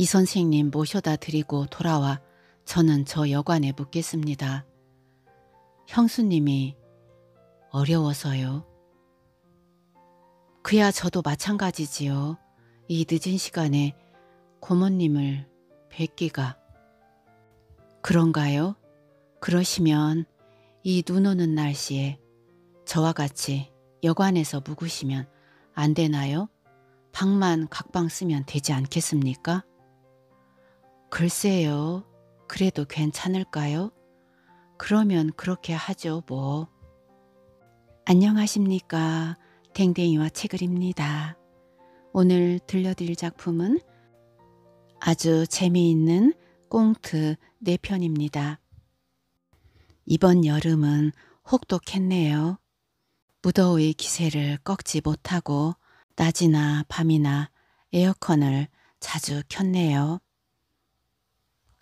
이 선생님 모셔다 드리고 돌아와 저는 저 여관에 묻겠습니다. 형수님이 어려워서요. 그야 저도 마찬가지지요. 이 늦은 시간에 고모님을 뵙기가. 그런가요? 그러시면 이 눈 오는 날씨에 저와 같이 여관에서 묵으시면 안 되나요? 방만 각방 쓰면 되지 않겠습니까? 글쎄요. 그래도 괜찮을까요? 그러면 그렇게 하죠, 뭐. 안녕하십니까. 댕댕이와 책을입니다. 오늘 들려드릴 작품은 아주 재미있는 꽁트 네편입니다 이번 여름은 혹독했네요. 무더위의 기세를 꺾지 못하고 낮이나 밤이나 에어컨을 자주 켰네요.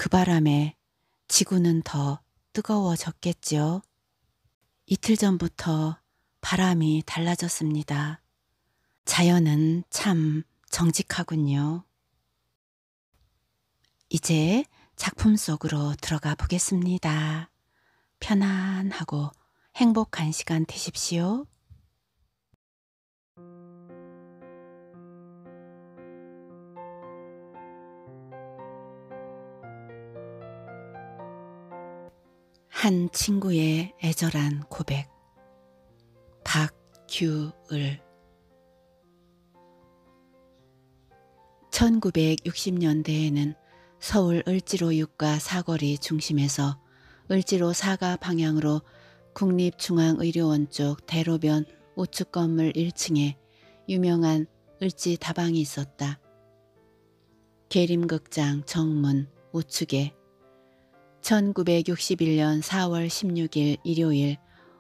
그 바람에 지구는 더 뜨거워졌겠지요. 이틀 전부터 바람이 달라졌습니다. 자연은 참 정직하군요. 이제 작품 속으로 들어가 보겠습니다. 편안하고 행복한 시간 되십시오. 한 친구의 애절한 고백. 박규을. 1960년대에는 서울 을지로 6가 사거리 중심에서 을지로 4가 방향으로 국립중앙의료원 쪽 대로변 우측 건물 1층에 유명한 을지 다방이 있었다. 계림극장 정문 우측에 1961년 4월 16일 일요일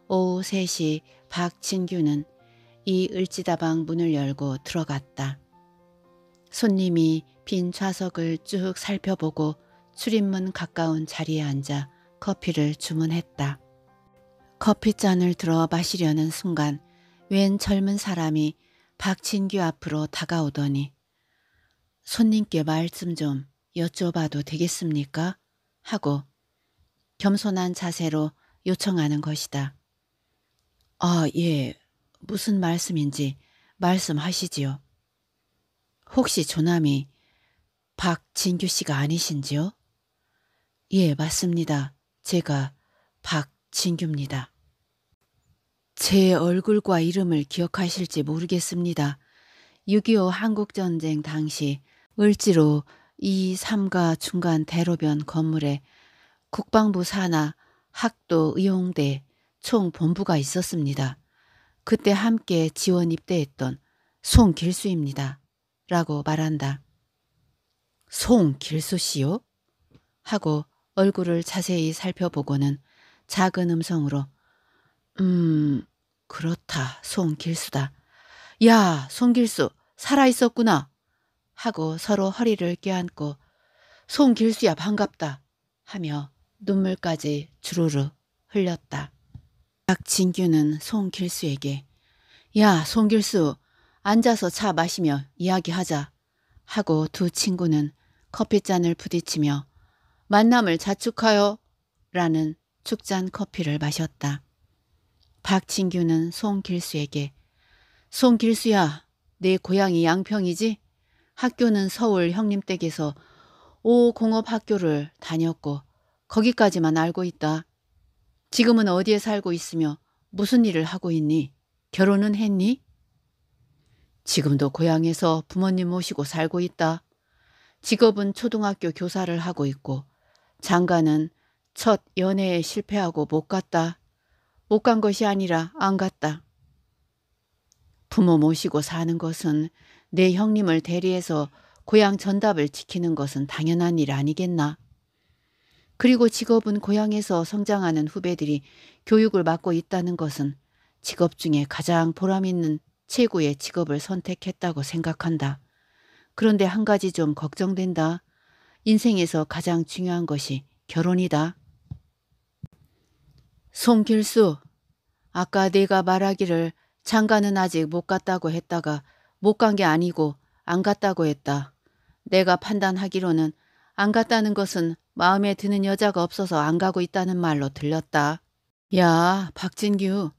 오후 3시 박진규는 이 을지다방 문을 열고 들어갔다. 손님이 빈 좌석을 쭉 살펴보고 출입문 가까운 자리에 앉아 커피를 주문했다. 커피잔을 들어 마시려는 순간 웬 젊은 사람이 박진규 앞으로 다가오더니 손님께 말씀 좀 여쭤봐도 되겠습니까? 하고 겸손한 자세로 요청하는 것이다. 아, 예. 무슨 말씀인지 말씀하시지요. 혹시 조남이 박진규 씨가 아니신지요? 예, 맞습니다. 제가 박진규입니다. 제 얼굴과 이름을 기억하실지 모르겠습니다. 6.25 한국전쟁 당시 을지로 이 삼가 중간 대로변 건물에 국방부 산하 학도 의용대 총본부가 있었습니다. 그때 함께 지원 입대했던 송길수입니다. 라고 말한다. 송길수 씨요? 하고 얼굴을 자세히 살펴보고는 작은 음성으로 음 그렇다 송길수다. 야 송길수 살아있었구나 하고 서로 허리를 껴안고 송길수야 반갑다 하며 눈물까지 주르르 흘렸다. 박진규는 송길수에게 야 송길수 앉아서 차 마시며 이야기하자 하고 두 친구는 커피잔을 부딪히며 만남을 자축하여 라는 축잔 커피를 마셨다. 박진규는 송길수에게 송길수야 내 네 고향이 양평이지? 학교는 서울 형님 댁에서 오공업학교를 다녔고 거기까지만 알고 있다. 지금은 어디에 살고 있으며 무슨 일을 하고 있니? 결혼은 했니? 지금도 고향에서 부모님 모시고 살고 있다. 직업은 초등학교 교사를 하고 있고 장가는 첫 연애에 실패하고 못 갔다. 못 간 것이 아니라 안 갔다. 부모 모시고 사는 것은 내 형님을 대리해서 고향 전답을 지키는 것은 당연한 일 아니겠나. 그리고 직업은 고향에서 성장하는 후배들이 교육을 맡고 있다는 것은 직업 중에 가장 보람있는 최고의 직업을 선택했다고 생각한다. 그런데 한 가지 좀 걱정된다. 인생에서 가장 중요한 것이 결혼이다. 송길수, 아까 내가 말하기를 장가는 아직 못 갔다고 했다가 못간게 아니고 안 갔다고 했다. 내가 판단하기로는 안 갔다는 것은 마음에 드는 여자가 없어서 안 가고 있다는 말로 들렸다. 야, 박진규.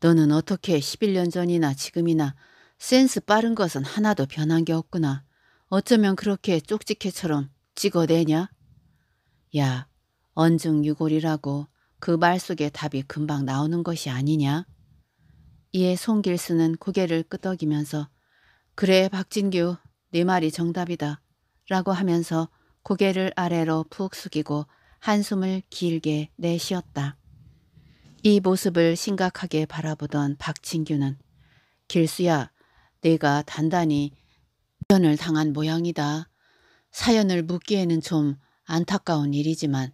너는 어떻게 11년 전이나 지금이나 센스 빠른 것은 하나도 변한 게 없구나. 어쩌면 그렇게 쪽지캐처럼 찍어대냐 야, 언중유골이라고 그 말 속에 답이 금방 나오는 것이 아니냐? 이에 송길수는 고개를 끄덕이면서 그래 박진규 네 말이 정답이다 라고 하면서 고개를 아래로 푹 숙이고 한숨을 길게 내쉬었다. 이 모습을 심각하게 바라보던 박진규는 길수야 내가 단단히 변을 당한 모양이다. 사연을 묻기에는 좀 안타까운 일이지만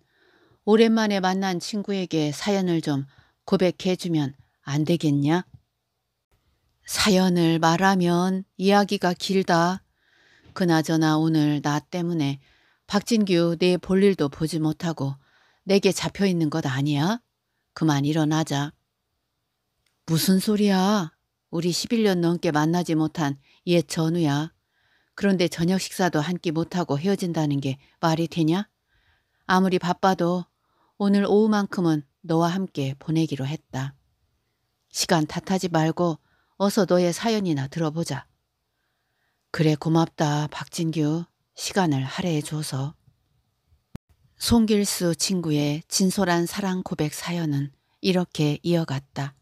오랜만에 만난 친구에게 사연을 좀 고백해주면 안 되겠냐? 사연을 말하면 이야기가 길다. 그나저나 오늘 나 때문에 박진규 내 볼일도 보지 못하고 내게 잡혀있는 것 아니야? 그만 일어나자. 무슨 소리야? 우리 11년 넘게 만나지 못한 옛 전우야. 그런데 저녁 식사도 한 끼 못하고 헤어진다는 게 말이 되냐? 아무리 바빠도 오늘 오후만큼은 너와 함께 보내기로 했다. 시간 탓하지 말고 어서 너의 사연이나 들어보자. 그래 고맙다 박진규 시간을 할애해줘서. 송길수 친구의 진솔한 사랑 고백 사연은 이렇게 이어갔다.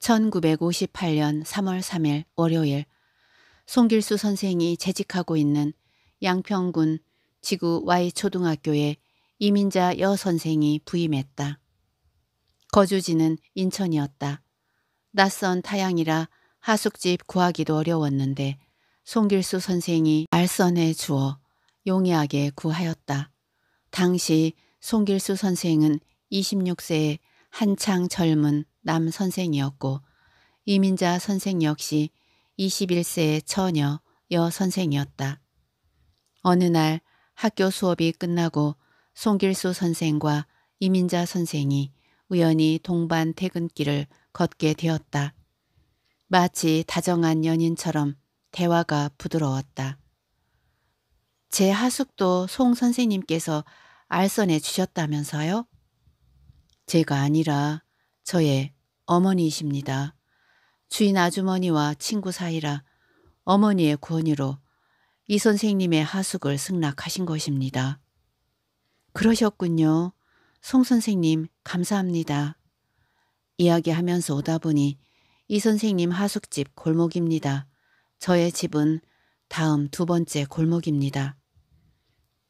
1958년 3월 3일 월요일 송길수 선생이 재직하고 있는 양평군 지구 Y초등학교에 이민자 여선생이 부임했다. 거주지는 인천이었다. 낯선 타향이라 하숙집 구하기도 어려웠는데 송길수 선생이 알선해 주어 용이하게 구하였다. 당시 송길수 선생은 26세의 한창 젊은 남 선생이었고 이민자 선생 역시 21세의 처녀 여 선생이었다. 어느 날 학교 수업이 끝나고 송길수 선생과 이민자 선생이 우연히 동반 퇴근길을 걷게 되었다. 마치 다정한 연인처럼 대화가 부드러웠다. 제 하숙도 송 선생님께서 알선해 주셨다면서요? 제가 아니라 저의 어머니이십니다. 주인 아주머니와 친구 사이라 어머니의 권유로이 선생님의 하숙을 승낙하신 것입니다. 그러셨군요. 송 선생님 감사합니다. 이야기하면서 오다 보니 이 선생님 하숙집 골목입니다. 저의 집은 다음 두 번째 골목입니다.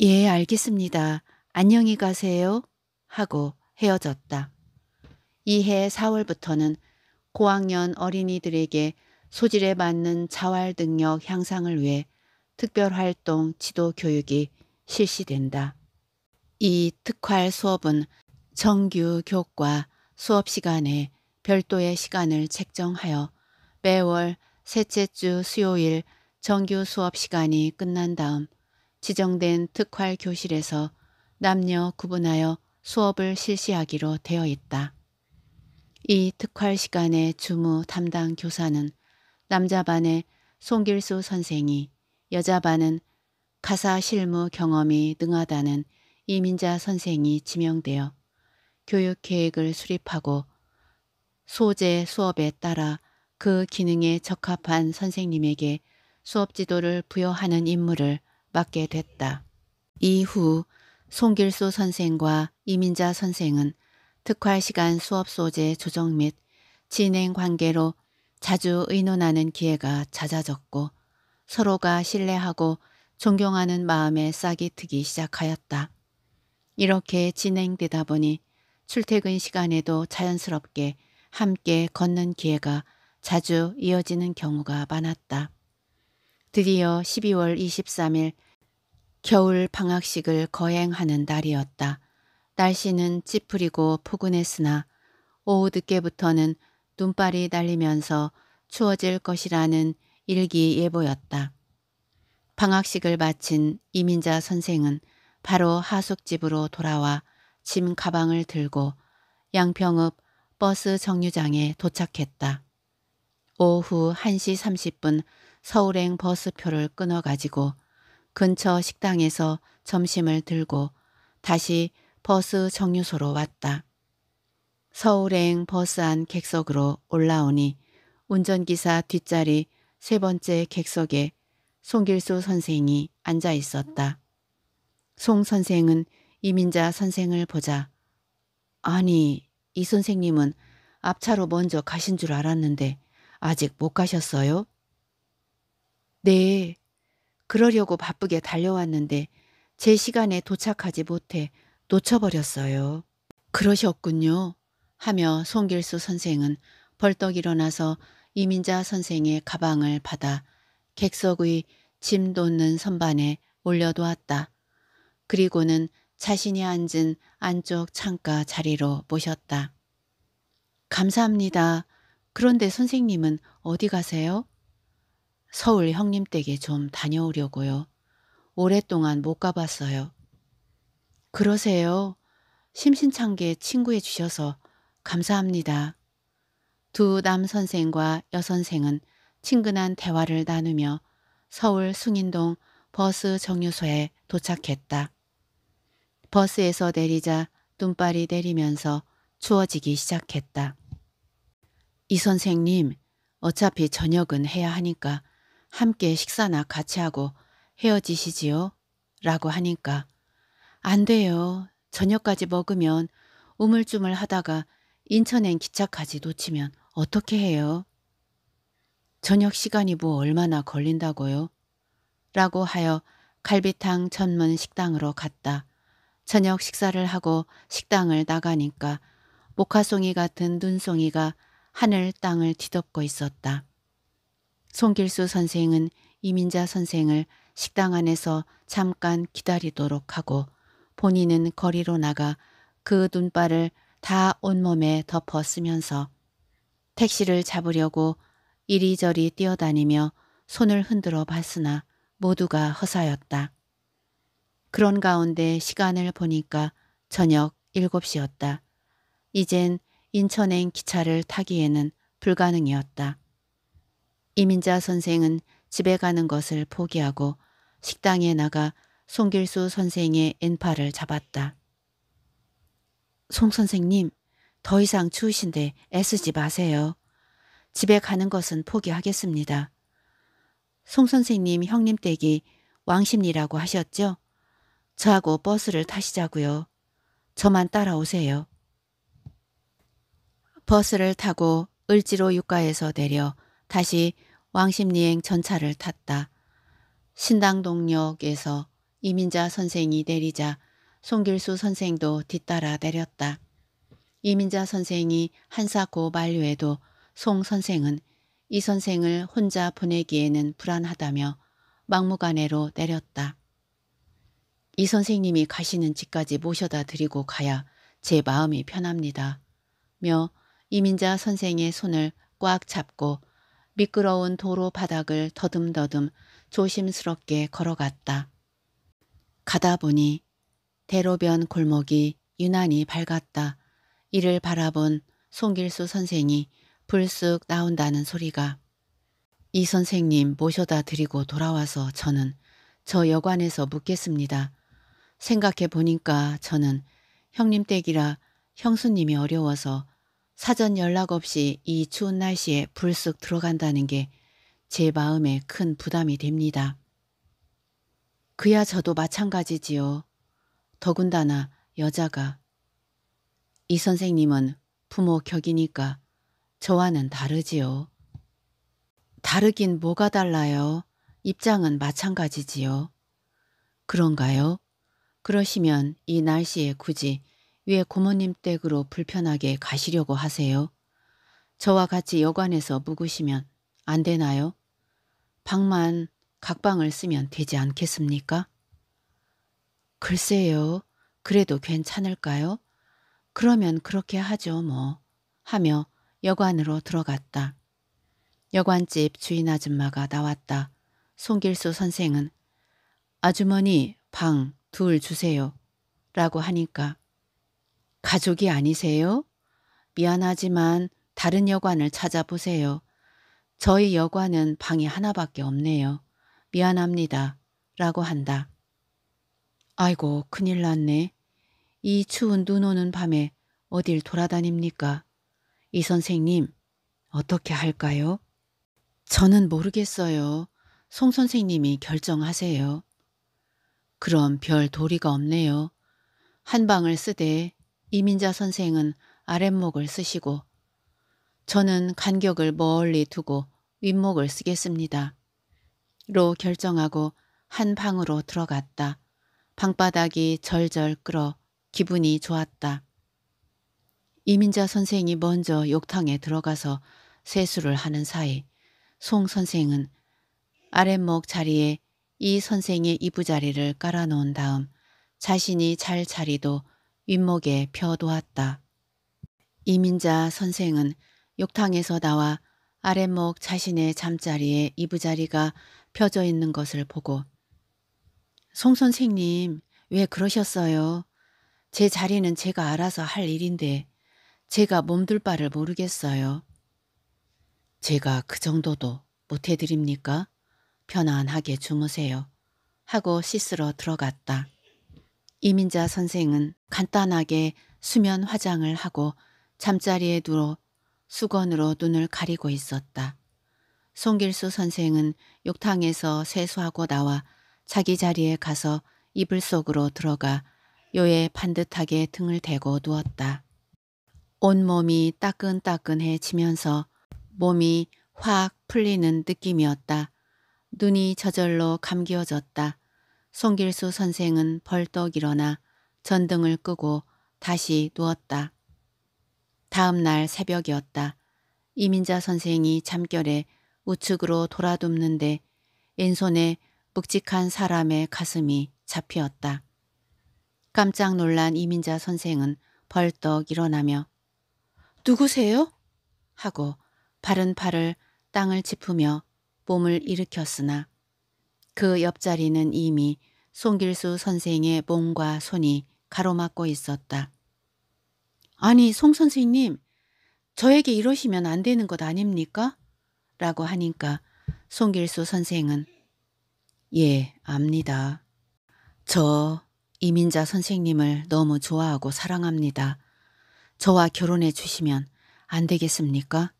예, 알겠습니다. 안녕히 가세요. 하고 헤어졌다. 이해 4월부터는 고학년 어린이들에게 소질에 맞는 자활 능력 향상을 위해 특별활동 지도 교육이 실시된다. 이 특활 수업은 정규 교과 수업 시간에 별도의 시간을 책정하여 매월 셋째 주 수요일 정규 수업 시간이 끝난 다음 지정된 특활 교실에서 남녀 구분하여 수업을 실시하기로 되어 있다. 이 특활 시간의 주무 담당 교사는 남자 반의 송길수 선생이 여자 반은 가사 실무 경험이 능하다는 이민자 선생이 지명되어 교육 계획을 수립하고 소재 수업에 따라 그 기능에 적합한 선생님에게 수업 지도를 부여하는 임무를 맡게 됐다. 이후 송길수 선생과 이민자 선생은 특활 시간 수업 소재 조정 및 진행 관계로 자주 의논하는 기회가 잦아졌고 서로가 신뢰하고 존경하는 마음에 싹이 트기 시작하였다. 이렇게 진행되다 보니 출퇴근 시간에도 자연스럽게 함께 걷는 기회가 자주 이어지는 경우가 많았다. 드디어 12월 23일 겨울 방학식을 거행하는 날이었다. 날씨는 찌푸리고 포근했으나 오후 늦게부터는 눈발이 날리면서 추워질 것이라는 일기예보였다. 방학식을 마친 이민자 선생은 바로 하숙집으로 돌아와 짐 가방을 들고 양평읍 버스 정류장에 도착했다. 오후 1시 30분 서울행 버스표를 끊어가지고 근처 식당에서 점심을 들고 다시 버스 정류소로 왔다. 서울행 버스 안 객석으로 올라오니 운전기사 뒷자리 세 번째 객석에 송길수 선생이 앉아 있었다. 송 선생은 이민자 선생을 보자. 아니, 이 선생님은 앞차로 먼저 가신 줄 알았는데 아직 못 가셨어요? 네, 그러려고 바쁘게 달려왔는데 제 시간에 도착하지 못해 놓쳐버렸어요. 그러셨군요. 하며 송길수 선생은 벌떡 일어나서 이민자 선생의 가방을 받아 객석의 짐 돋는 선반에 올려두었다. 그리고는 자신이 앉은 안쪽 창가 자리로 모셨다. 감사합니다. 그런데 선생님은 어디 가세요? 서울 형님 댁에 좀 다녀오려고요. 오랫동안 못 가봤어요. 그러세요. 심신창계 친구해 주셔서 감사합니다. 두 남선생과 여선생은 친근한 대화를 나누며 서울 숭인동 버스 정류소에 도착했다. 버스에서 내리자 눈발이 내리면서 추워지기 시작했다. 이 선생님, 어차피 저녁은 해야 하니까 함께 식사나 같이 하고 헤어지시지요? 라고 하니까 안 돼요. 저녁까지 먹으면 우물쭈물 하다가 인천행 기차까지 놓치면 어떻게 해요? 저녁 시간이 뭐 얼마나 걸린다고요? 라고 하여 갈비탕 전문 식당으로 갔다. 저녁 식사를 하고 식당을 나가니까 목화송이 같은 눈송이가 하늘 땅을 뒤덮고 있었다. 송길수 선생은 이민자 선생을 식당 안에서 잠깐 기다리도록 하고 본인은 거리로 나가 그 눈발을 다 온몸에 덮어 쓰면서 택시를 잡으려고 이리저리 뛰어다니며 손을 흔들어 봤으나 모두가 허사였다. 그런 가운데 시간을 보니까 저녁 7시였다. 이젠 인천행 기차를 타기에는 불가능이었다. 이민자 선생은 집에 가는 것을 포기하고 식당에 나가 송길수 선생의 엔파를 잡았다. 송 선생님, 더 이상 추우신데 애쓰지 마세요. 집에 가는 것은 포기하겠습니다. 송 선생님 형님 댁이 왕십리라고 하셨죠? 저하고 버스를 타시자고요. 저만 따라오세요. 버스를 타고 을지로 육가에서 내려 다시 왕십리행 전차를 탔다. 신당동역에서 이민자 선생이 내리자 송길수 선생도 뒤따라 내렸다. 이민자 선생이 한사고 만류에도 송 선생은 이 선생을 혼자 보내기에는 불안하다며 막무가내로 내렸다. 이 선생님이 가시는 집까지 모셔다 드리고 가야 제 마음이 편합니다. 며 이민자 선생의 손을 꽉 잡고 미끄러운 도로 바닥을 더듬더듬 조심스럽게 걸어갔다. 가다 보니 대로변 골목이 유난히 밝았다. 이를 바라본 송길수 선생이 불쑥 나온다는 소리가 이 선생님 모셔다 드리고 돌아와서 저는 저 여관에서 묻겠습니다. 생각해 보니까 저는 형님 댁이라 형수님이 어려워서 사전 연락 없이 이 추운 날씨에 불쑥 들어간다는 게 제 마음에 큰 부담이 됩니다. 그야 저도 마찬가지지요. 더군다나 여자가. 이 선생님은 부모 격이니까 저와는 다르지요. 다르긴 뭐가 달라요. 입장은 마찬가지지요. 그런가요? 그러시면 이 날씨에 굳이 왜 고모님 댁으로 불편하게 가시려고 하세요? 저와 같이 여관에서 묵으시면 안 되나요? 방만 각방을 쓰면 되지 않겠습니까? 글쎄요. 그래도 괜찮을까요? 그러면 그렇게 하죠 뭐. 하며 여관으로 들어갔다. 여관집 주인 아줌마가 나왔다. 송길수 선생은 아주머니 방둘 주세요. 라고 하니까 가족이 아니세요? 미안하지만 다른 여관을 찾아보세요. 저희 여관은 방이 하나밖에 없네요. 미안합니다. 라고 한다. 아이고 큰일 났네. 이 추운 눈 오는 밤에 어딜 돌아다닙니까? 이 선생님 어떻게 할까요? 저는 모르겠어요. 송 선생님이 결정하세요. 그럼 별 도리가 없네요. 한 방을 쓰되 이민자 선생은 아랫목을 쓰시고 저는 간격을 멀리 두고 윗목을 쓰겠습니다. 로 결정하고 한 방으로 들어갔다. 방바닥이 절절 끓어 기분이 좋았다. 이민자 선생이 먼저 욕탕에 들어가서 세수를 하는 사이 송 선생은 아랫목 자리에 이 선생의 이부자리를 깔아놓은 다음 자신이 잘 자리도 윗목에 펴두었다 이민자 선생은 욕탕에서 나와 아랫목 자신의 잠자리에 이부자리가 펴져 있는 것을 보고 송 선생님 왜 그러셨어요? 제 자리는 제가 알아서 할 일인데 제가 몸둘 바를 모르겠어요. 제가 그 정도도 못해드립니까? 편안하게 주무세요. 하고 씻으러 들어갔다. 이민자 선생은 간단하게 수면 화장을 하고 잠자리에 누워 수건으로 눈을 가리고 있었다. 송길수 선생은 욕탕에서 세수하고 나와 자기 자리에 가서 이불 속으로 들어가 요에 반듯하게 등을 대고 누웠다. 온몸이 따끈따끈해지면서 몸이 확 풀리는 느낌이었다. 눈이 저절로 감기어졌다. 송길수 선생은 벌떡 일어나 전등을 끄고 다시 누웠다. 다음 날 새벽이었다. 이민자 선생이 잠결에 우측으로 돌아눕는데 왼손에 묵직한 사람의 가슴이 잡혔다 깜짝 놀란 이민자 선생은 벌떡 일어나며 누구세요? 하고 바른 팔을 땅을 짚으며 몸을 일으켰으나 그 옆자리는 이미 송길수 선생의 몸과 손이 가로막고 있었다. 아니 송 선생님 저에게 이러시면 안 되는 것 아닙니까? 라고 하니까 송길수 선생은 예 압니다. 저 이민자 선생님을 너무 좋아하고 사랑합니다. 저와 결혼해 주시면 안 되겠습니까?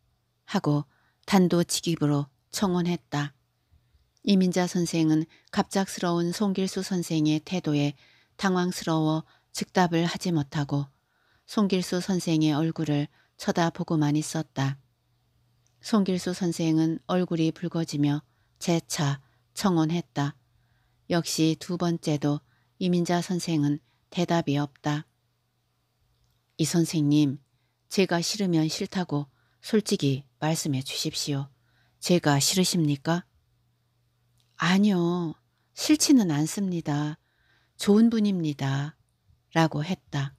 하고 단도직입으로 청혼했다 이민자 선생은 갑작스러운 송길수 선생의 태도에 당황스러워 즉답을 하지 못하고 송길수 선생의 얼굴을 쳐다보고만 있었다. 송길수 선생은 얼굴이 붉어지며 재차 청혼했다 역시 두 번째도 이민자 선생은 대답이 없다. 이 선생님, 제가 싫으면 싫다고 솔직히 말씀해 주십시오. 제가 싫으십니까? 아니요. 싫지는 않습니다. 좋은 분입니다. 라고 했다.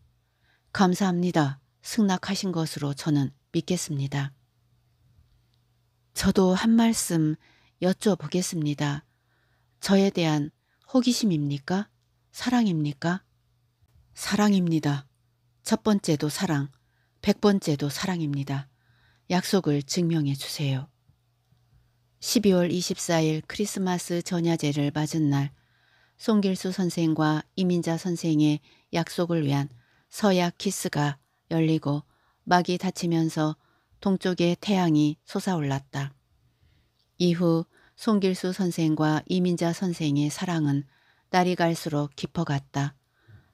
감사합니다. 승낙하신 것으로 저는 믿겠습니다. 저도 한 말씀 여쭤보겠습니다. 저에 대한 호기심입니까? 사랑입니까? 사랑입니다. 첫 번째도 사랑, 백 번째도 사랑입니다. 약속을 증명해 주세요. 12월 24일 크리스마스 전야제를 맞은 날 송길수 선생과 이민자 선생의 약속을 위한 서약 키스가 열리고 막이 닫히면서 동쪽의 태양이 솟아올랐다. 이후 송길수 선생과 이민자 선생의 사랑은 날이 갈수록 깊어갔다.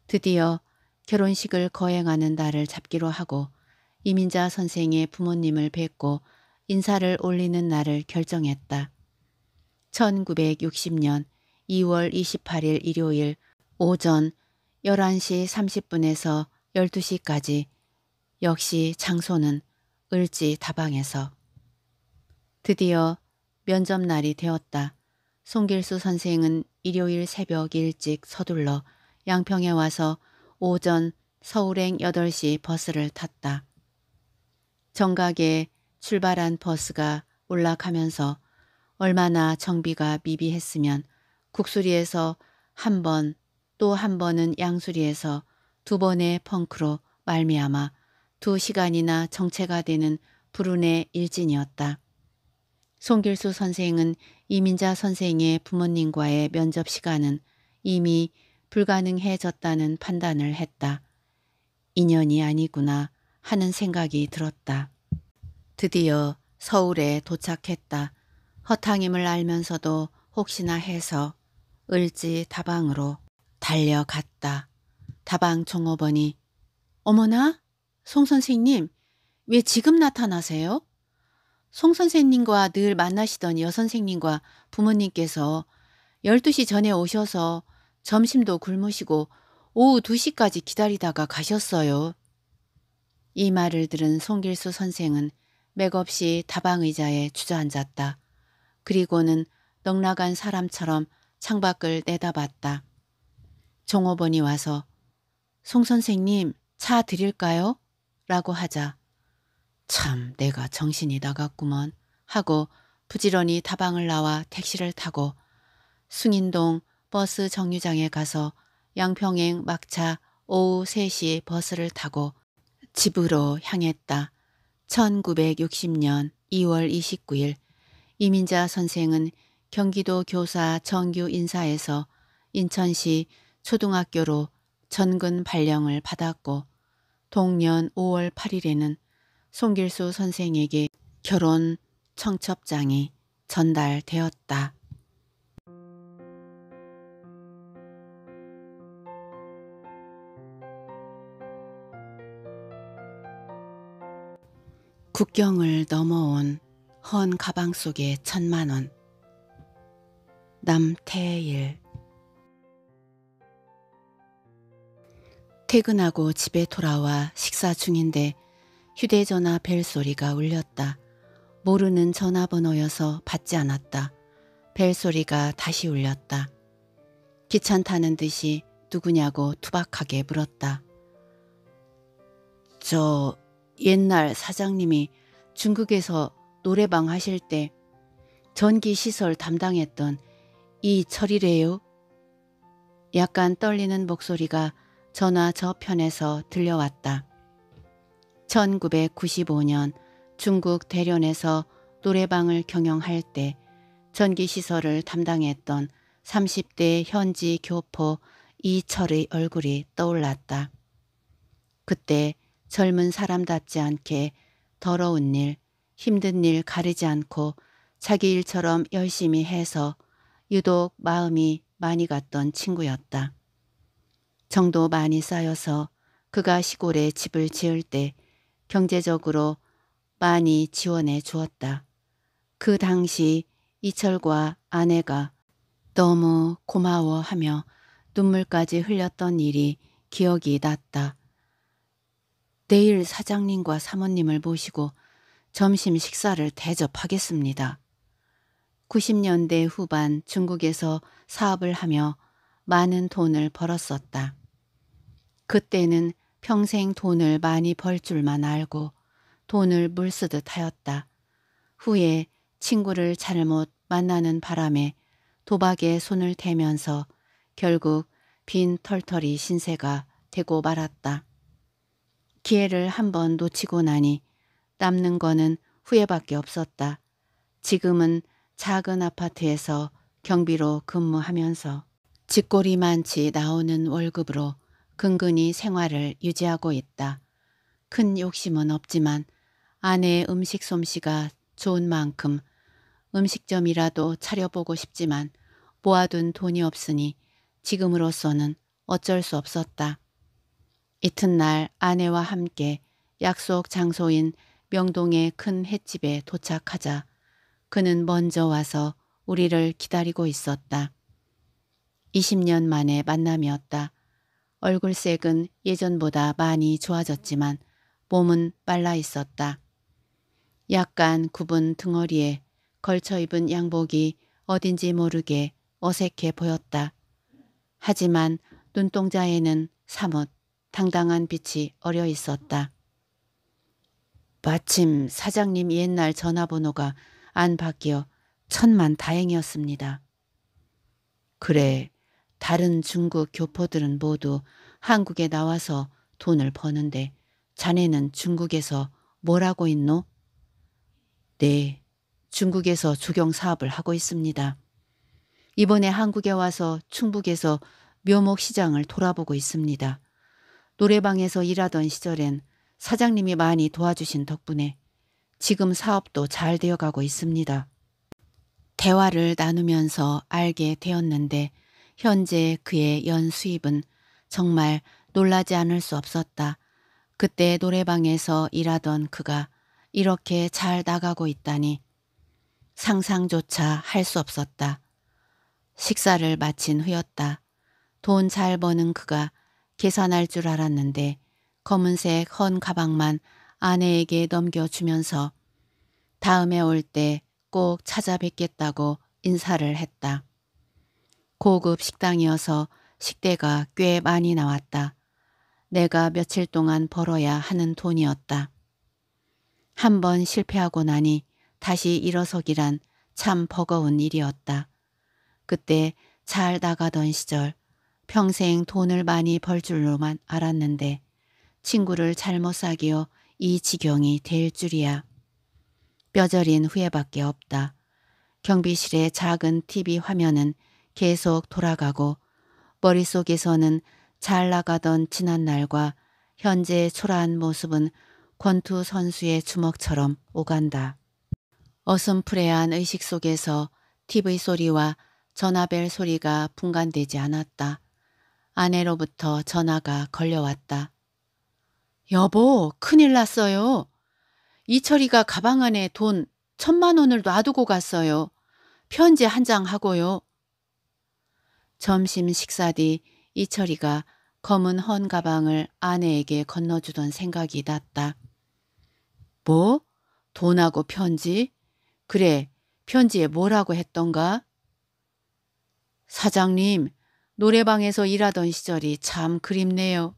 드디어 결혼식을 거행하는 날을 잡기로 하고 이민자 선생의 부모님을 뵙고 인사를 올리는 날을 결정했다. 1960년 2월 28일 일요일 오전 11시 30분에서 12시까지 역시 장소는 을지 다방에서 드디어 면접 날이 되었다. 송길수 선생은 일요일 새벽 일찍 서둘러 양평에 와서 오전 서울행 8시 버스를 탔다. 정각에 출발한 버스가 올라가면서 얼마나 정비가 미비했으면 국수리에서 한 번, 또 한 번은 양수리에서 두 번의 펑크로 말미암아 두 시간이나 정체가 되는 불운의 일진이었다. 송길수 선생은 이민자 선생의 부모님과의 면접 시간은 이미 불가능해졌다는 판단을 했다. 인연이 아니구나 하는 생각이 들었다. 드디어 서울에 도착했다. 허탕임을 알면서도 혹시나 해서 을지 다방으로 달려갔다. 다방 종업원이 어머나 송 선생님 왜 지금 나타나세요? 송 선생님과 늘 만나시던 여 선생님과 부모님께서 12시 전에 오셔서 점심도 굶으시고 오후 2시까지 기다리다가 가셨어요. 이 말을 들은 송길수 선생은 맥없이 다방 의자에 주저앉았다. 그리고는 넉나간 사람처럼 창밖을 내다봤다. 종업원이 와서 송 선생님 차 드릴까요? 라고 하자 참 내가 정신이 나갔구먼 하고 부지런히 다방을 나와 택시를 타고 숭인동 버스 정류장에 가서 양평행 막차 오후 3시 버스를 타고 집으로 향했다. 1960년 2월 29일 이민자 선생은 경기도 교사 정규 인사에서 인천시 초등학교로 전근 발령을 받았고 동년 5월 8일에는 송길수 선생에게 결혼 청첩장이 전달되었다. 국경을 넘어온 헌 가방 속에 천만 원. 남태일. 퇴근하고 집에 돌아와 식사 중인데 휴대전화 벨소리가 울렸다. 모르는 전화번호여서 받지 않았다. 벨소리가 다시 울렸다. 귀찮다는 듯이 누구냐고 투박하게 물었다. 저 옛날 사장님이 중국에서 노래방 하실 때 전기시설 담당했던 이철이래요. 약간 떨리는 목소리가 전화 저편에서 들려왔다. 1995년 중국 대련에서 노래방을 경영할 때 전기시설을 담당했던 30대 현지 교포 이철의 얼굴이 떠올랐다. 그때 젊은 사람답지 않게 더러운 일, 힘든 일 가리지 않고 자기 일처럼 열심히 해서 유독 마음이 많이 갔던 친구였다. 정도 많이 쌓여서 그가 시골에 집을 지을 때 경제적으로 많이 지원해 주었다. 그 당시 이철과 아내가 너무 고마워하며 눈물까지 흘렸던 일이 기억이 났다. 내일 사장님과 사모님을 모시고 점심 식사를 대접하겠습니다. 90년대 후반 중국에서 사업을 하며 많은 돈을 벌었었다. 그때는 평생 돈을 많이 벌 줄만 알고 돈을 물쓰듯 하였다. 후에 친구를 잘못 만나는 바람에 도박에 손을 대면서 결국 빈 털털이 신세가 되고 말았다. 기회를 한 번 놓치고 나니 남는 거는 후회밖에 없었다. 지금은 작은 아파트에서 경비로 근무하면서 직골이 만치 나오는 월급으로 근근히 생활을 유지하고 있다. 큰 욕심은 없지만 아내의 음식 솜씨가 좋은 만큼 음식점이라도 차려보고 싶지만 모아둔 돈이 없으니 지금으로서는 어쩔 수 없었다. 이튿날 아내와 함께 약속 장소인 명동의 큰 횟집에 도착하자 그는 먼저 와서 우리를 기다리고 있었다. 20년 만에 만남이었다. 얼굴색은 예전보다 많이 좋아졌지만 몸은 빨라 있었다. 약간 굽은 등허리에 걸쳐 입은 양복이 어딘지 모르게 어색해 보였다. 하지만 눈동자에는 사뭇 당당한 빛이 어려 있었다. 마침 사장님 옛날 전화번호가 안 바뀌어 천만 다행이었습니다. 그래, 다른 중국 교포들은 모두 한국에 나와서 돈을 버는데 자네는 중국에서 뭘 하고 있노? 네, 중국에서 조경 사업을 하고 있습니다. 이번에 한국에 와서 충북에서 묘목 시장을 돌아보고 있습니다. 노래방에서 일하던 시절엔 사장님이 많이 도와주신 덕분에 지금 사업도 잘 되어가고 있습니다. 대화를 나누면서 알게 되었는데 현재 그의 연 수입은 정말 놀라지 않을 수 없었다. 그때 노래방에서 일하던 그가 이렇게 잘 나가고 있다니 상상조차 할 수 없었다. 식사를 마친 후였다. 돈 잘 버는 그가 계산할 줄 알았는데 검은색 헌 가방만 아내에게 넘겨주면서 다음에 올 때 꼭 찾아뵙겠다고 인사를 했다. 고급 식당이어서 식대가 꽤 많이 나왔다. 내가 며칠 동안 벌어야 하는 돈이었다. 한번 실패하고 나니 다시 일어서기란 참 버거운 일이었다. 그때 잘 나가던 시절 평생 돈을 많이 벌 줄로만 알았는데 친구를 잘못 사귀어 이 지경이 될 줄이야. 뼈저린 후회밖에 없다. 경비실의 작은 TV 화면은 계속 돌아가고 머릿속에서는 잘 나가던 지난 날과 현재의 초라한 모습은 권투 선수의 주먹처럼 오간다. 어슴푸레한 의식 속에서 TV 소리와 전화벨 소리가 분간되지 않았다. 아내로부터 전화가 걸려왔다. 여보, 큰일 났어요. 이철이가 가방 안에 돈 천만 원을 놔두고 갔어요. 편지 한 장 하고요. 점심 식사 뒤 이철이가 검은 헌 가방을 아내에게 건너주던 생각이 났다. 뭐? 돈하고 편지? 그래, 편지에 뭐라고 했던가? 사장님, 노래방에서 일하던 시절이 참 그립네요.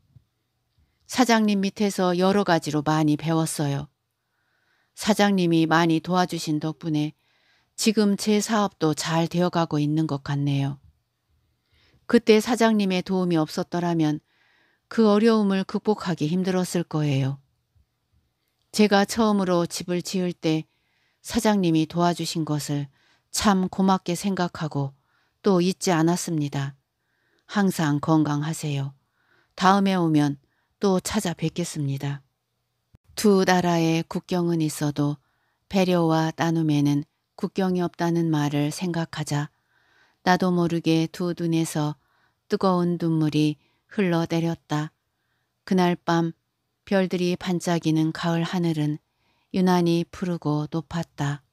사장님 밑에서 여러 가지로 많이 배웠어요. 사장님이 많이 도와주신 덕분에 지금 제 사업도 잘 되어가고 있는 것 같네요. 그때 사장님의 도움이 없었더라면 그 어려움을 극복하기 힘들었을 거예요. 제가 처음으로 집을 지을 때 사장님이 도와주신 것을 참 고맙게 생각하고 또 잊지 않았습니다. 항상 건강하세요. 다음에 오면 또 찾아뵙겠습니다. 두 나라의 국경은 있어도 배려와 나눔에는 국경이 없다는 말을 생각하자 나도 모르게 두 눈에서 뜨거운 눈물이 흘러내렸다. 그날 밤 별들이 반짝이는 가을 하늘은 유난히 푸르고 높았다.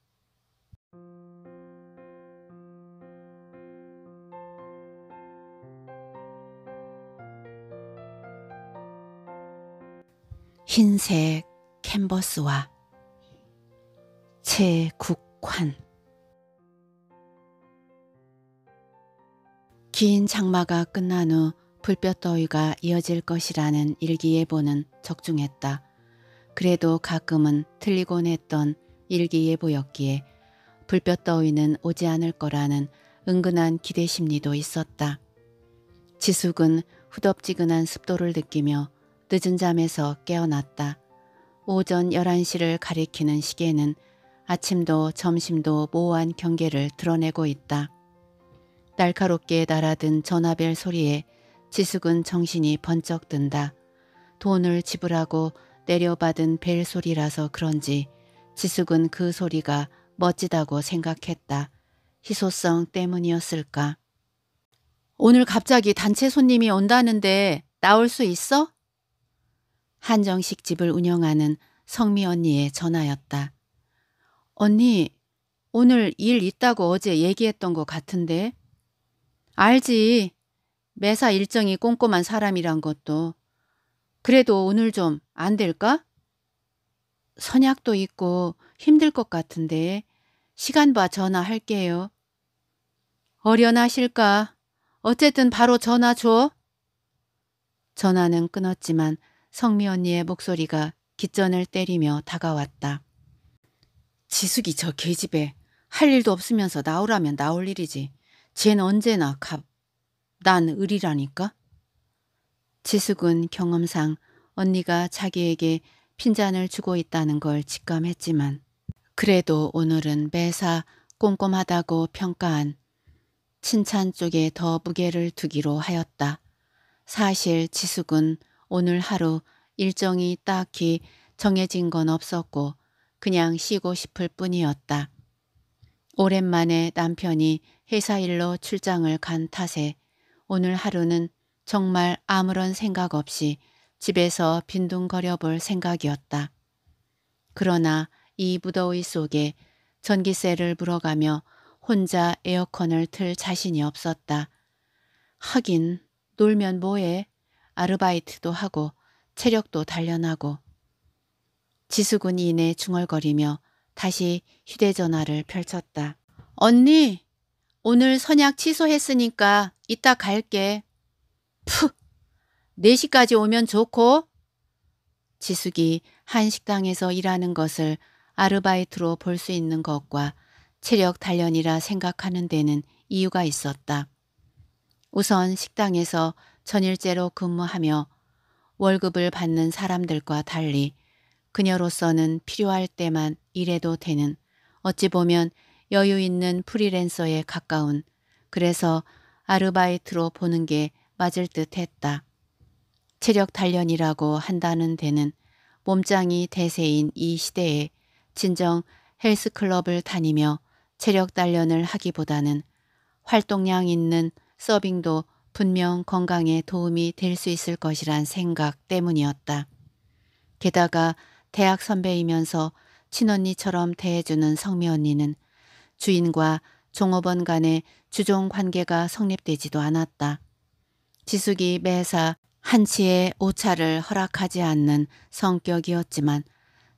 흰색 캔버스와 채국환 긴 장마가 끝난 후 불볕더위가 이어질 것이라는 일기예보는 적중했다. 그래도 가끔은 틀리곤 했던 일기예보였기에 불볕더위는 오지 않을 거라는 은근한 기대 심리도 있었다. 지숙은 후덥지근한 습도를 느끼며 늦은 잠에서 깨어났다. 오전 11시를 가리키는 시계는 아침도 점심도 모호한 경계를 드러내고 있다. 날카롭게 날아든 전화벨 소리에 지숙은 정신이 번쩍 든다. 돈을 지불하고 내려받은 벨 소리라서 그런지 지숙은 그 소리가 멋지다고 생각했다. 희소성 때문이었을까. 오늘 갑자기 단체 손님이 온다는데 나올 수 있어? 한정식 집을 운영하는 성미 언니의 전화였다. 언니, 오늘 일 있다고 어제 얘기했던 것 같은데? 알지. 매사 일정이 꼼꼼한 사람이란 것도. 그래도 오늘 좀 안 될까? 선약도 있고 힘들 것 같은데 시간 봐 전화할게요. 어련하실까? 어쨌든 바로 전화 줘. 전화는 끊었지만 성미 언니의 목소리가 깃전을 때리며 다가왔다. 지숙이 저 계집애 할 일도 없으면서 나오라면 나올 일이지. 쟨 언제나 갑. 난 을이라니까. 지숙은 경험상 언니가 자기에게 핀잔을 주고 있다는 걸 직감했지만 그래도 오늘은 매사 꼼꼼하다고 평가한 칭찬 쪽에 더 무게를 두기로 하였다. 사실 지숙은 오늘 하루 일정이 딱히 정해진 건 없었고 그냥 쉬고 싶을 뿐이었다. 오랜만에 남편이 회사 일로 출장을 간 탓에 오늘 하루는 정말 아무런 생각 없이 집에서 빈둥거려 볼 생각이었다. 그러나 이 무더위 속에 전기세를 물어가며 혼자 에어컨을 틀 자신이 없었다. 하긴 놀면 뭐해? 아르바이트도 하고 체력도 단련하고 지수군이 이내 중얼거리며 다시 휴대전화를 펼쳤다. 언니! 오늘 선약 취소했으니까 이따 갈게. 푸! 4시까지 오면 좋고? 지숙이 한 식당에서 일하는 것을 아르바이트로 볼 수 있는 것과 체력 단련이라 생각하는 데는 이유가 있었다. 우선 식당에서 천일제로 근무하며 월급을 받는 사람들과 달리 그녀로서는 필요할 때만 일해도 되는 어찌 보면 여유 있는 프리랜서에 가까운 그래서 아르바이트로 보는 게 맞을 듯 했다. 체력 단련이라고 한다는 데는 몸짱이 대세인 이 시대에 진정 헬스클럽을 다니며 체력 단련을 하기보다는 활동량 있는 서빙도 분명 건강에 도움이 될 수 있을 것이란 생각 때문이었다. 게다가 대학 선배이면서 친언니처럼 대해주는 성미 언니는 주인과 종업원 간의 주종 관계가 성립되지도 않았다. 지숙이 매사 한치의 오차를 허락하지 않는 성격이었지만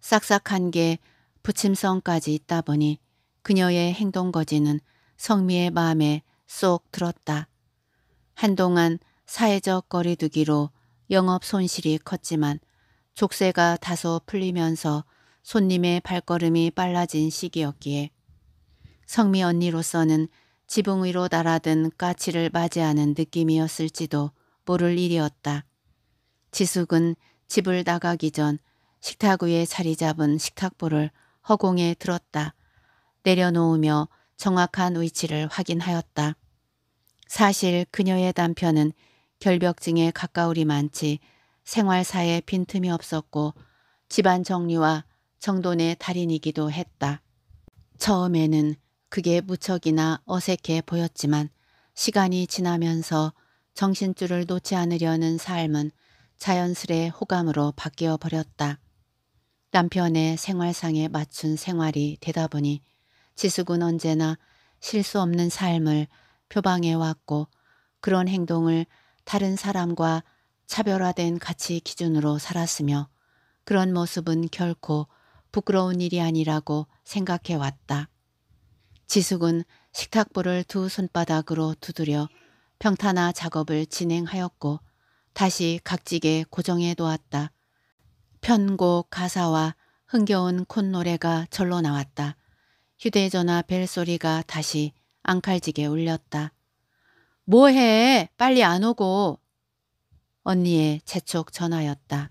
싹싹한 게 부침성까지 있다 보니 그녀의 행동거지는 성미의 마음에 쏙 들었다. 한동안 사회적 거리두기로 영업 손실이 컸지만 족쇄가 다소 풀리면서 손님의 발걸음이 빨라진 시기였기에 성미 언니로서는 지붕 위로 날아든 까치를 맞이하는 느낌이었을지도 모를 일이었다. 지숙은 집을 나가기 전 식탁 위에 자리 잡은 식탁보를 허공에 들었다. 내려놓으며 정확한 위치를 확인하였다. 사실 그녀의 남편은 결벽증에 가까우리 많지 생활사에 빈틈이 없었고 집안 정리와 정돈의 달인이기도 했다. 처음에는 그게 무척이나 어색해 보였지만 시간이 지나면서 정신줄을 놓지 않으려는 삶은 자연스레 호감으로 바뀌어 버렸다. 남편의 생활상에 맞춘 생활이 되다 보니 지숙은 언제나 실수 없는 삶을 표방해 왔고 그런 행동을 다른 사람과 차별화된 가치 기준으로 살았으며 그런 모습은 결코 부끄러운 일이 아니라고 생각해 왔다. 지숙은 식탁보를 두 손바닥으로 두드려 평탄화 작업을 진행하였고 다시 각직에 고정해 놓았다. 편곡 가사와 흥겨운 콧노래가 절로 나왔다. 휴대전화 벨소리가 다시 앙칼지게 울렸다. 뭐해? 빨리 안 오고. 언니의 재촉 전화였다.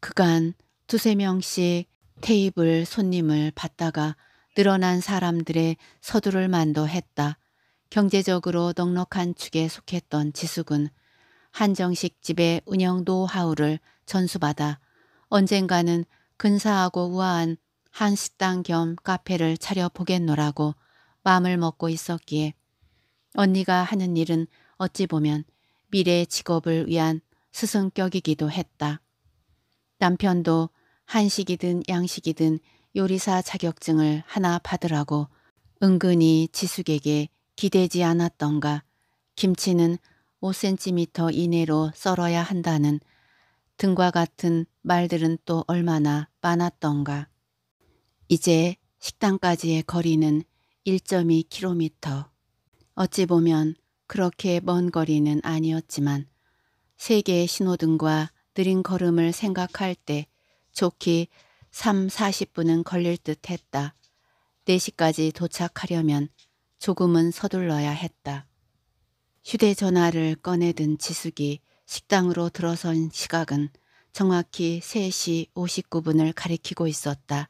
그간 두세 명씩 테이블 손님을 받다가 늘어난 사람들의 서두를 만도 했다. 경제적으로 넉넉한 축에 속했던 지숙은 한정식 집의 운영 노하우를 전수받아 언젠가는 근사하고 우아한 한 식당 겸 카페를 차려보겠노라고 마음을 먹고 있었기에 언니가 하는 일은 어찌 보면 미래 의 직업을 위한 스승격이기도 했다. 남편도 한식이든 양식이든 요리사 자격증을 하나 받으라고 은근히 지숙에게 기대지 않았던가 김치는 5cm 이내로 썰어야 한다는 등과 같은 말들은 또 얼마나 많았던가. 이제 식당까지의 거리는 1.2km. 어찌 보면 그렇게 먼 거리는 아니었지만 세 개의 신호등과 느린 걸음을 생각할 때 좋게 3, 40분은 걸릴 듯 했다. 4시까지 도착하려면 조금은 서둘러야 했다. 휴대전화를 꺼내든 지숙이 식당으로 들어선 시각은 정확히 3시 59분을 가리키고 있었다.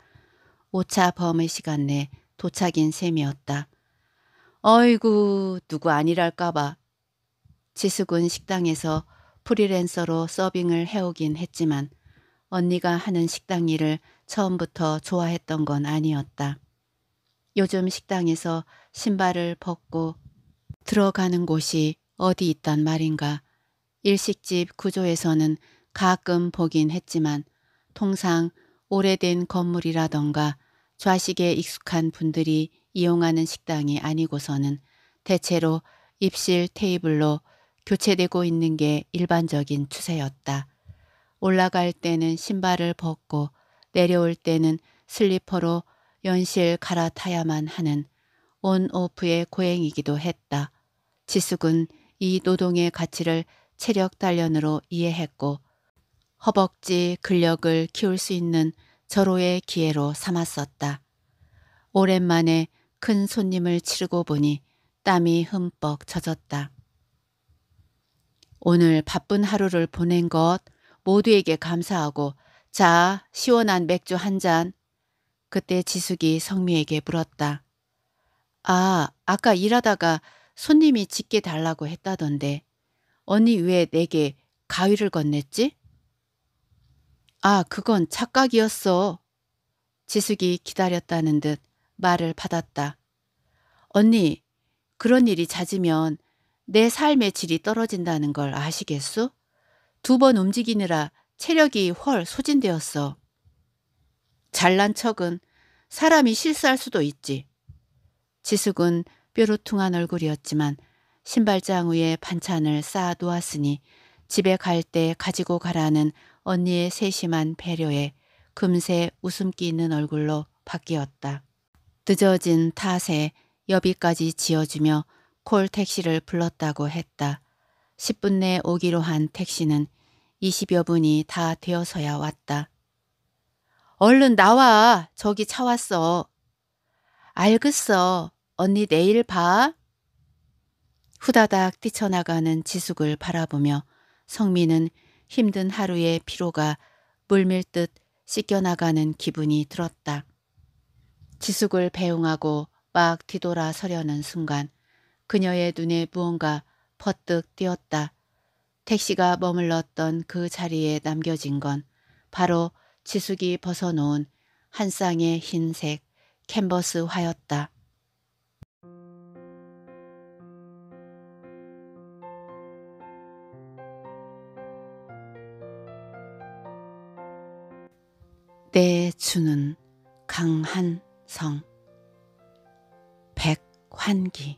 오차 범의 시간 내 도착인 셈이었다. 어이구 누구 아니랄까봐. 지숙은 식당에서 프리랜서로 서빙을 해오긴 했지만 언니가 하는 식당 일을 처음부터 좋아했던 건 아니었다. 요즘 식당에서 신발을 벗고 들어가는 곳이 어디 있단 말인가. 일식집 구조에서는 가끔 보긴 했지만 통상 오래된 건물이라던가 좌식에 익숙한 분들이 이용하는 식당이 아니고서는 대체로 입실 테이블로 교체되고 있는 게 일반적인 추세였다. 올라갈 때는 신발을 벗고 내려올 때는 슬리퍼로 연실 갈아타야만 하는 온오프의 고행이기도 했다. 지숙은 이 노동의 가치를 체력 단련으로 이해했고 허벅지 근력을 키울 수 있는 절호의 기회로 삼았었다. 오랜만에 큰 손님을 치르고 보니 땀이 흠뻑 젖었다. 오늘 바쁜 하루를 보낸 것 모두에게 감사하고 자 시원한 맥주 한 잔. 그때 지숙이 성미에게 물었다. 아 아까 일하다가 손님이 짓게 달라고 했다던데 언니 왜 내게 가위를 건넸지? 아, 그건 착각이었어. 지숙이 기다렸다는 듯 말을 받았다. 언니, 그런 일이 잦으면 내 삶의 질이 떨어진다는 걸 아시겠소? 두 번 움직이느라 체력이 헐 소진되었어. 잘난 척은 사람이 실수할 수도 있지. 지숙은 뾰루퉁한 얼굴이었지만 신발장 위에 반찬을 쌓아 놓았으니 집에 갈 때 가지고 가라는 언니의 세심한 배려에 금세 웃음기 있는 얼굴로 바뀌었다. 늦어진 탓에 여비까지 지어주며 콜 택시를 불렀다고 했다. 10분 내 오기로 한 택시는 20여 분이 다 되어서야 왔다. 얼른 나와. 저기 차 왔어. 알겠어. 언니 내일 봐. 후다닥 뛰쳐나가는 지숙을 바라보며 성민은 힘든 하루의 피로가 물밀듯 씻겨나가는 기분이 들었다. 지숙을 배웅하고 막 뒤돌아 서려는 순간 그녀의 눈에 무언가 퍼뜩 띄었다. 택시가 머물렀던 그 자리에 남겨진 건 바로 지숙이 벗어놓은 한 쌍의 흰색 캔버스 화였다. 그때 주는 강한 성 백환기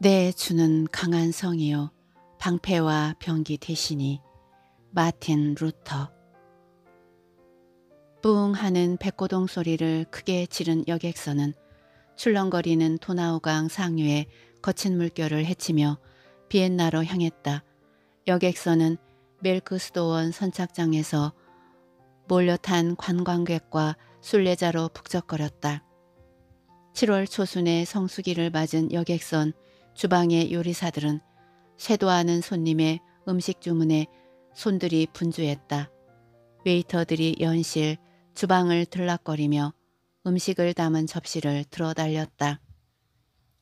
내 네, 주는 강한 성이요 방패와 병기 대신이 마틴 루터 뿡 하는 백고동 소리를 크게 지른 여객선은 출렁거리는 도나우강 상류의 거친 물결을 헤치며 비엔나로 향했다. 여객선은 밀크 스도원 선착장에서 몰려탄 관광객과 순례자로 북적거렸다. 7월 초순에 성수기를 맞은 여객선 주방의 요리사들은 쇄도하는 손님의 음식 주문에 손들이 분주했다. 웨이터들이 연실 주방을 들락거리며 음식을 담은 접시를 들어달렸다.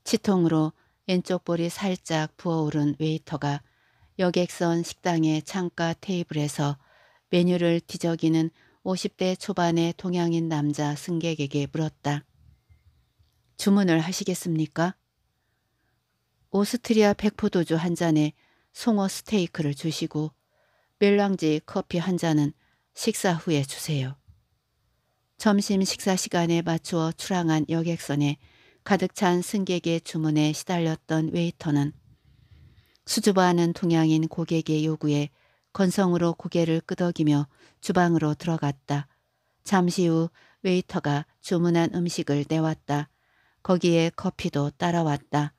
치통으로 왼쪽 볼이 살짝 부어오른 웨이터가 여객선 식당의 창가 테이블에서 메뉴를 뒤적이는 50대 초반의 동양인 남자 승객에게 물었다. 주문을 하시겠습니까? 오스트리아 백포도주 한 잔에 송어 스테이크를 주시고 멜랑지 커피 한 잔은 식사 후에 주세요. 점심 식사 시간에 맞추어 출항한 여객선에 가득 찬 승객의 주문에 시달렸던 웨이터는 수줍어하는 동양인 고객의 요구에 건성으로 고개를 끄덕이며 주방으로 들어갔다. 잠시 후 웨이터가 주문한 음식을 내왔다. 거기에 커피도 따라왔다.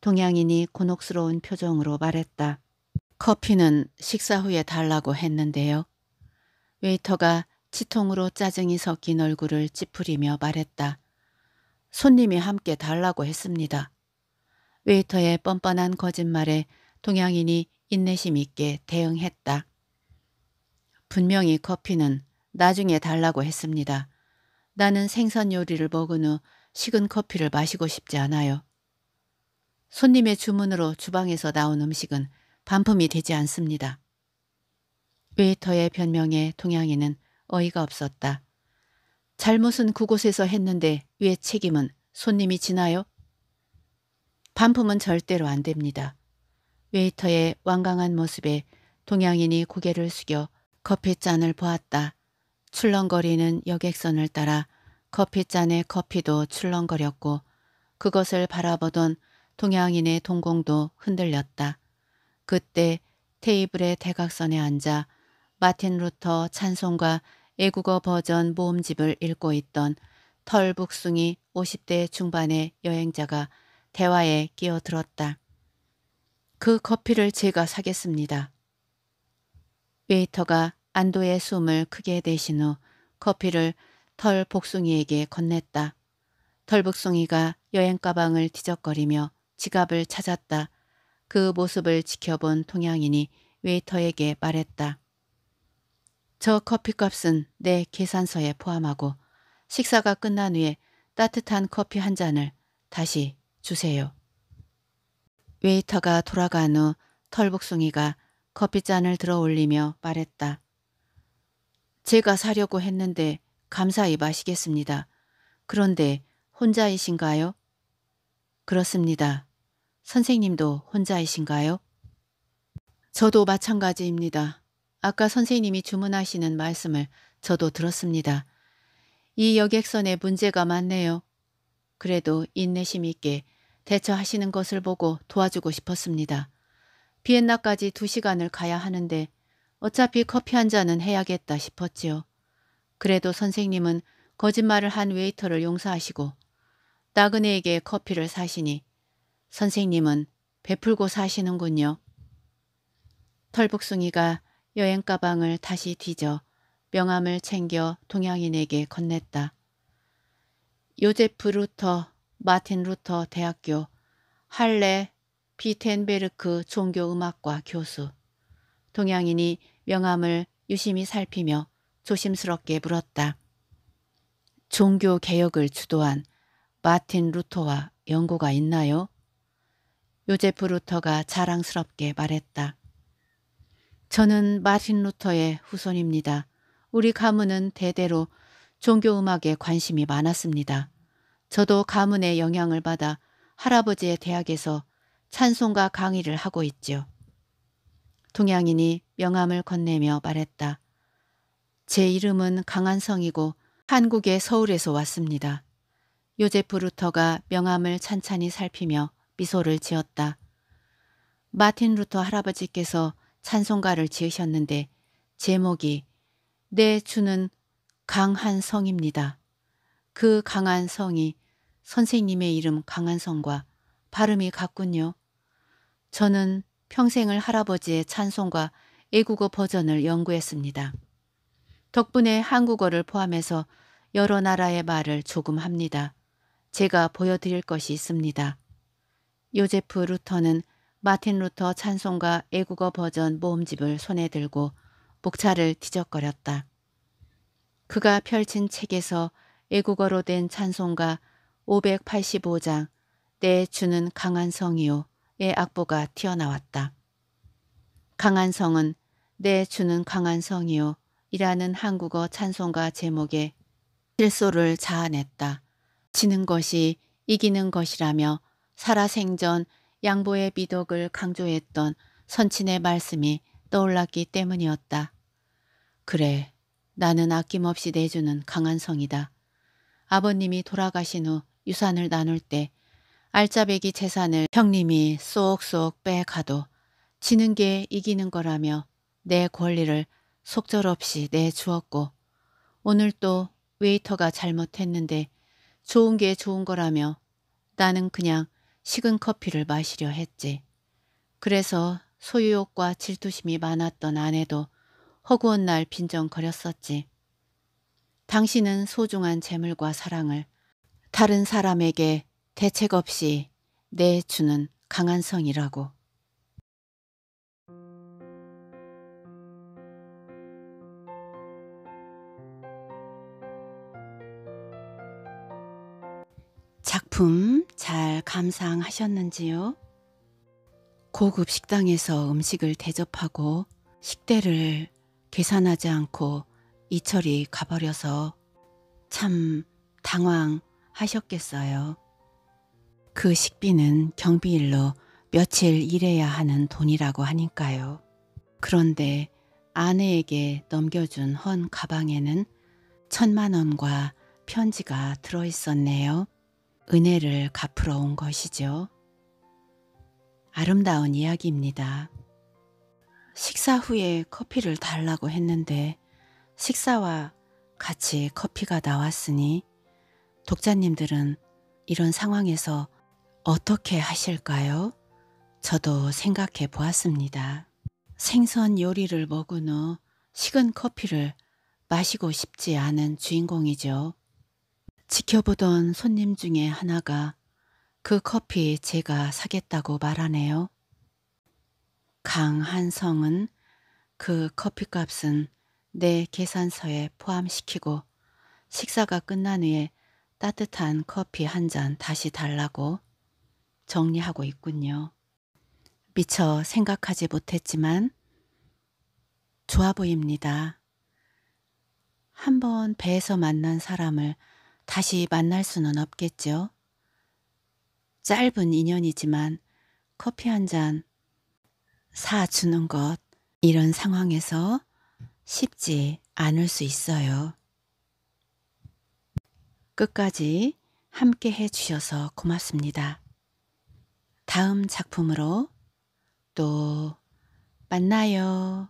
동양인이 곤혹스러운 표정으로 말했다. 커피는 식사 후에 달라고 했는데요. 웨이터가 치통으로 짜증이 섞인 얼굴을 찌푸리며 말했다. 손님이 함께 달라고 했습니다. 웨이터의 뻔뻔한 거짓말에 동양인이 인내심 있게 대응했다. 분명히 커피는 나중에 달라고 했습니다. 나는 생선 요리를 먹은 후 식은 커피를 마시고 싶지 않아요. 손님의 주문으로 주방에서 나온 음식은 반품이 되지 않습니다. 웨이터의 변명에 동양인은 어이가 없었다. 잘못은 그곳에서 했는데 왜 책임은 손님이 지나요? 반품은 절대로 안 됩니다. 웨이터의 완강한 모습에 동양인이 고개를 숙여 커피잔을 보았다. 출렁거리는 여객선을 따라 커피잔의 커피도 출렁거렸고 그것을 바라보던 동양인의 동공도 흔들렸다. 그때 테이블의 대각선에 앉아 마틴 루터 찬송과 애국어 버전 모음집을 읽고 있던 털북숭이 50대 중반의 여행자가 대화에 끼어들었다. 그 커피를 제가 사겠습니다. 웨이터가 안도의 숨을 크게 내신 후 커피를 털 복숭이에게 건넸다. 털 복숭이가 여행 가방을 뒤적거리며 지갑을 찾았다. 그 모습을 지켜본 동양인이 웨이터에게 말했다. 저 커피값은 내 계산서에 포함하고 식사가 끝난 후에 따뜻한 커피 한 잔을 다시 주세요. 웨이터가 돌아간 후 털복숭이가 커피잔을 들어 올리며 말했다. 제가 사려고 했는데 감사히 마시겠습니다. 그런데 혼자이신가요? 그렇습니다. 선생님도 혼자이신가요? 저도 마찬가지입니다. 아까 선생님이 주문하시는 말씀을 저도 들었습니다. 이 여객선에 문제가 많네요. 그래도 인내심 있게 대처하시는 것을 보고 도와주고 싶었습니다. 비엔나까지 두시간을 가야 하는데 어차피 커피 한 잔은 해야겠다 싶었지요. 그래도 선생님은 거짓말을 한 웨이터를 용서하시고 나그네에게 커피를 사시니 선생님은 베풀고 사시는군요. 털북숭이가 여행 가방을 다시 뒤져 명함을 챙겨 동양인에게 건넸다. 요제프 루터 마틴 루터 대학교 할레 비텐베르크 종교음악과 교수 동양인이 명함을 유심히 살피며 조심스럽게 물었다. 종교개혁을 주도한 마틴 루터와 연고가 있나요? 요제프 루터가 자랑스럽게 말했다. 저는 마틴 루터의 후손입니다. 우리 가문은 대대로 종교음악에 관심이 많았습니다. 저도 가문의 영향을 받아 할아버지의 대학에서 찬송가 강의를 하고 있지요. 동양인이 명함을 건네며 말했다. 제 이름은 강한성이고 한국의 서울에서 왔습니다. 요제프 루터가 명함을 찬찬히 살피며 미소를 지었다. 마틴 루터 할아버지께서 찬송가를 지으셨는데 제목이 내 주는 강한성입니다. 그 강한 성이 선생님의 이름 강한성과 발음이 같군요. 저는 평생을 할아버지의 찬송과 애국어 버전을 연구했습니다. 덕분에 한국어를 포함해서 여러 나라의 말을 조금 합니다. 제가 보여드릴 것이 있습니다. 요제프 루터는 마틴 루터 찬송과 애국어 버전 모음집을 손에 들고 목차를 뒤적거렸다. 그가 펼친 책에서 애국어로된 찬송가 585장 내 주는 강한 성이요의 악보가 튀어나왔다. 강한 성은 내 주는 강한 성이요 이라는 한국어 찬송가 제목에 실소를 자아냈다. 지는 것이 이기는 것이라며 살아생전 양보의 미덕을 강조했던 선친의 말씀이 떠올랐기 때문이었다. 그래, 나는 아낌없이 내주는 강한 성이다. 아버님이 돌아가신 후 유산을 나눌 때 알짜배기 재산을 형님이 쏙쏙 빼가도 지는 게 이기는 거라며 내 권리를 속절없이 내주었고 오늘 또 웨이터가 잘못했는데 좋은 게 좋은 거라며 나는 그냥 식은 커피를 마시려 했지. 그래서 소유욕과 질투심이 많았던 아내도 허구한 날 빈정거렸었지. 당신은 소중한 재물과 사랑을 다른 사람에게 대책 없이 내주는 강한 성이라고. 작품 잘 감상하셨는지요? 고급 식당에서 음식을 대접하고 식대를 계산하지 않고 이철이 가버려서 참 당황하셨겠어요. 그 식비는 경비일로 며칠 일해야 하는 돈이라고 하니까요. 그런데 아내에게 넘겨준 헌 가방에는 천만 원과 편지가 들어있었네요. 은혜를 갚으러 온 것이죠. 아름다운 이야기입니다. 식사 후에 커피를 달라고 했는데 식사와 같이 커피가 나왔으니 독자님들은 이런 상황에서 어떻게 하실까요? 저도 생각해 보았습니다. 생선 요리를 먹은 후 식은 커피를 마시고 싶지 않은 주인공이죠. 지켜보던 손님 중에 하나가 그 커피 제가 사겠다고 말하네요. 강한성은 그 커피값은 내 계산서에 포함시키고 식사가 끝난 후에 따뜻한 커피 한 잔 다시 달라고 정리하고 있군요. 미처 생각하지 못했지만 좋아 보입니다. 한번 배에서 만난 사람을 다시 만날 수는 없겠죠. 짧은 인연이지만 커피 한 잔 사주는 것 이런 상황에서 쉽지 않을 수 있어요. 끝까지 함께 해주셔서 고맙습니다. 다음 작품으로 또 만나요.